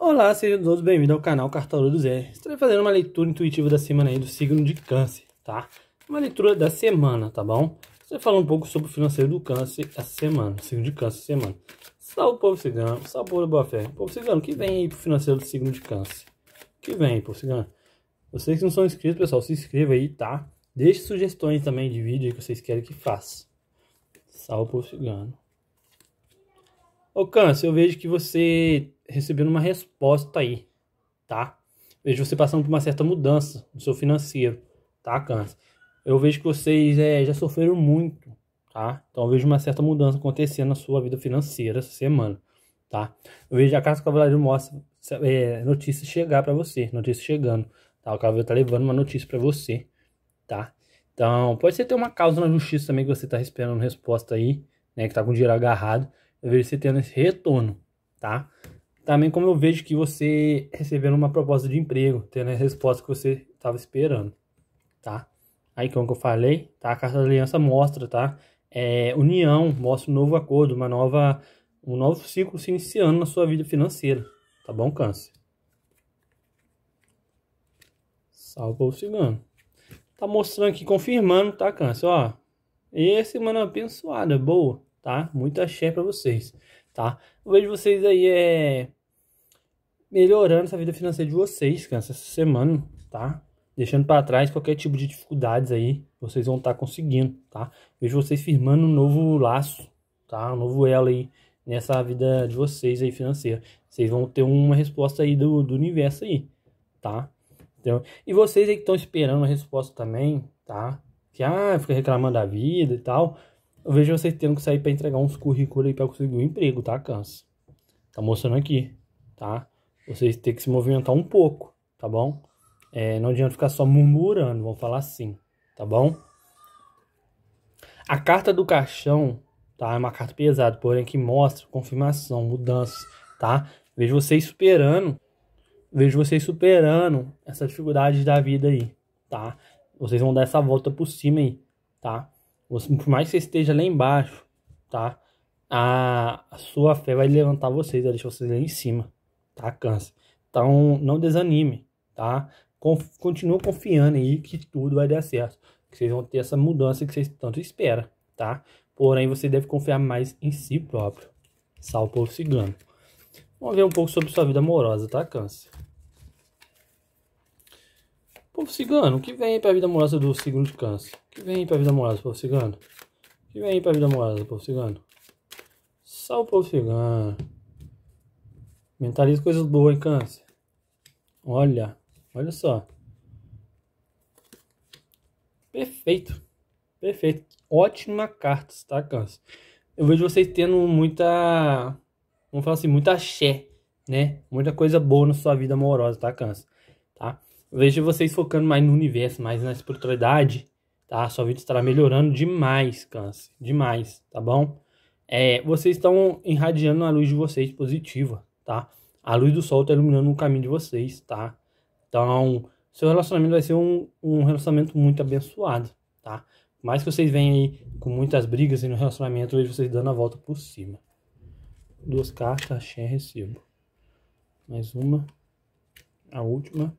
Olá, sejam todos bem-vindos ao canal Cartório do Zé. Estou fazendo uma leitura intuitiva da semana aí do signo de câncer, tá? Uma leitura da semana, tá bom? Estou falando um pouco sobre o financeiro do câncer essa semana, signo de câncer semana. Salve povo cigano, salve povo da boa fé. Povo cigano, que vem aí pro financeiro do signo de câncer? Que vem aí, povo cigano? Vocês que não são inscritos, pessoal, se inscreva aí, tá? Deixe sugestões também de vídeo que vocês querem que faça. Salve povo cigano. Ô Câncer, eu vejo que você recebendo uma resposta aí, tá? Vejo você passando por uma certa mudança no seu financeiro, tá, Câncer? Eu vejo que vocês é, já sofreram muito, tá? Então eu vejo uma certa mudança acontecendo na sua vida financeira essa semana, tá? Eu vejo a Casa Cavaleiro mostra é, notícia chegar para você, notícia chegando, tá? O Cavaleiro tá levando uma notícia para você, tá? Então pode ser ter uma causa na justiça também que você tá esperando resposta aí, né? Que tá com o dinheiro agarrado eu vejo você tendo esse retorno, tá? Também como eu vejo que você recebendo uma proposta de emprego, tendo a resposta que você estava esperando, tá? Aí como eu falei, tá? A carta da aliança mostra, tá? É, união, mostra um novo acordo, uma nova, um novo ciclo se iniciando na sua vida financeira, tá bom, câncer? Salva o cigano. Tá mostrando aqui, confirmando, tá, câncer? Ó, e semana é abençoada, é boa tá? Muito axé para vocês, tá? Eu vejo vocês aí é melhorando essa vida financeira de vocês, criança, essa semana, tá? Deixando para trás qualquer tipo de dificuldades aí, vocês vão estar tá conseguindo, tá? Vejo vocês firmando um novo laço, tá? Um novo elo aí nessa vida de vocês aí financeira. Vocês vão ter uma resposta aí do, do universo aí, tá? Então, e vocês aí que estão esperando a resposta também, tá? Que ah, fica reclamando da vida e tal. Eu vejo vocês tendo que sair para entregar uns currículos aí para conseguir um emprego, tá, Câncer? Tá mostrando aqui, tá? Vocês têm que se movimentar um pouco, tá bom? É, não adianta ficar só murmurando, vamos falar assim, tá bom? A carta do caixão, tá? É uma carta pesada, porém que mostra confirmação, mudanças, tá? Vejo vocês superando, vejo vocês superando essa dificuldade da vida aí, tá? Vocês vão dar essa volta por cima aí, tá? Você, por mais que você esteja lá embaixo, tá? A, a sua fé vai levantar vocês, vai deixar vocês lá em cima, tá? Câncer. Então, não desanime, tá? Conf, continua confiando aí que tudo vai dar certo. Que vocês vão ter essa mudança que vocês tanto esperam, tá? Porém, você deve confiar mais em si próprio. Sal povo cigano. Vamos ver um pouco sobre sua vida amorosa, tá, Câncer? Povo cigano, que vem para a vida amorosa do signo de câncer? Que vem a vida amorosa, povo cigano? Que vem a vida amorosa, povo cigano? Só o povo cigano. Mentaliza coisas boas, hein, câncer? Olha, olha só. Perfeito. Perfeito. Ótima carta, tá, câncer? Eu vejo vocês tendo muita... Vamos falar assim, muita axé, né? Muita coisa boa na sua vida amorosa, tá, câncer? Vejo vocês focando mais no universo, mais na espiritualidade, tá? Sua vida estará melhorando demais, câncer. Demais, tá bom? É, vocês estão irradiando a luz de vocês positiva, tá? A luz do sol está iluminando o caminho de vocês, tá? Então, seu relacionamento vai ser um, um relacionamento muito abençoado, tá? Por mais que vocês venham aí com muitas brigas no relacionamento, eu vejo vocês dando a volta por cima. Duas cartas, axé, recebo. Mais uma. A última.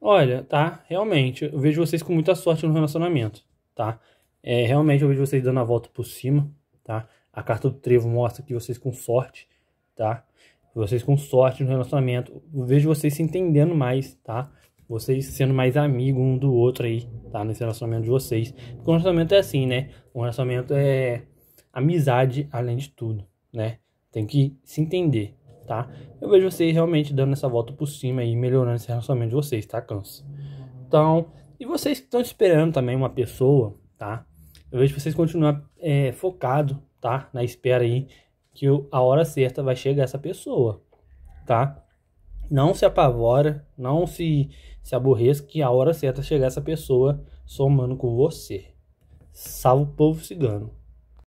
Olha, tá, realmente, eu vejo vocês com muita sorte no relacionamento, tá? É, realmente eu vejo vocês dando a volta por cima, tá? A carta do trevo mostra que vocês com sorte, tá? Vocês com sorte no relacionamento. Eu vejo vocês se entendendo mais, tá? Vocês sendo mais amigos um do outro aí, tá? Nesse relacionamento de vocês. Porque o relacionamento é assim, né? O relacionamento é amizade além de tudo, né? Tem que se entender, tá? Eu vejo vocês realmente dando essa volta por cima e melhorando esse relacionamento de vocês, tá, Câncer? Então, e vocês que estão esperando também uma pessoa, tá? Eu vejo vocês continuar é, focado, tá? Na espera aí que a hora certa vai chegar essa pessoa, tá? Não se apavora, não se, se aborreça que a hora certa chegar essa pessoa somando com você. Salve o povo cigano.